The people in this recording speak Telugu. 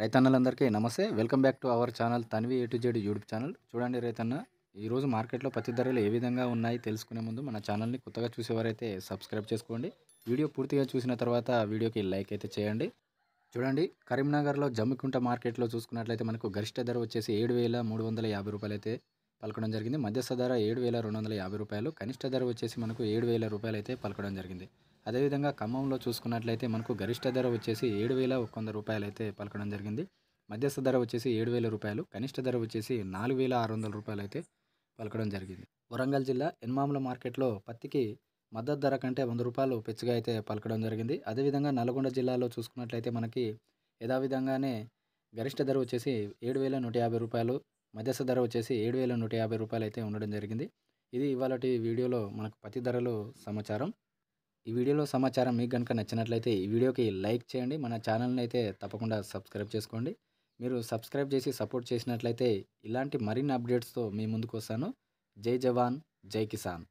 రైతన్నలందరికీ నమస్తే welcome back to our channel Tanvi A to Z YouTube channel చూడండి రైతన్న ఈరోజు మార్కెట్లో పత్తి ధరలు ఏ విధంగా ఉన్నాయి తెలుసుకునే ముందు మన ఛానల్ని కొత్తగా చూసేవారైతే సబ్స్క్రైబ్ చేసుకోండి వీడియో పూర్తిగా చూసిన తర్వాత వీడియోకి లైక్ అయితే చేయండి చూడండి కరీంనగర్లో జమ్మికుంట మార్కెట్లో చూసుకున్నట్లయితే మనకు గరిష్ట ధర వచ్చేసి ఏడు వేల మూడు వందల యాభై రూపాయలు అయితే పలకడం జరిగింది మధ్యస్థ ధర ఏడు వేల రెండు వందల యాభై రూపాయలు కనిష్ట ధర వచ్చేసి మనకు ఏడు వేల రూపాయలు అయితే పలకడం జరిగింది అదేవిధంగా ఖమ్మంలో చూసుకున్నట్లయితే మనకు గరిష్ట ధర వచ్చేసి ఏడు వేల ఒక వంద రూపాయలు అయితే పలకడం జరిగింది మధ్యస్థ ధర వచ్చేసి ఏడు వేల రూపాయలు కనిష్ట ధర వచ్చేసి నాలుగు వేల ఆరు వందల రూపాయలు అయితే పలకడం జరిగింది వరంగల్ జిల్లా ఎన్మాముల మార్కెట్లో పత్తికి మద్దతు ధర కంటే వంద రూపాయలు పెచ్చుగా అయితే పలకడం జరిగింది అదేవిధంగా నల్గొండ జిల్లాలో చూసుకున్నట్లయితే మనకి యథావిధంగానే గరిష్ట ధర వచ్చేసి ఏడు వేల నూట యాభై రూపాయలు మధ్యస్థ ధర వచ్చేసి ఏడు వేల నూట యాభై రూపాయలు అయితే ఉండడం జరిగింది ఇది ఇవాళ వీడియోలో మనకు పత్తి ధరలు సమాచారం ఈ వీడియోలో సమాచారం మీకు కనుక నచ్చినట్లయితే ఈ వీడియోకి లైక్ చేయండి మన ఛానల్ని అయితే తప్పకుండా సబ్స్క్రైబ్ చేసుకోండి మీరు సబ్స్క్రైబ్ చేసి సపోర్ట్ చేసినట్లయితే ఇలాంటి మరిన్ని అప్డేట్స్తో మీ ముందుకు వస్తాను జై జవాన్ జై కిసాన్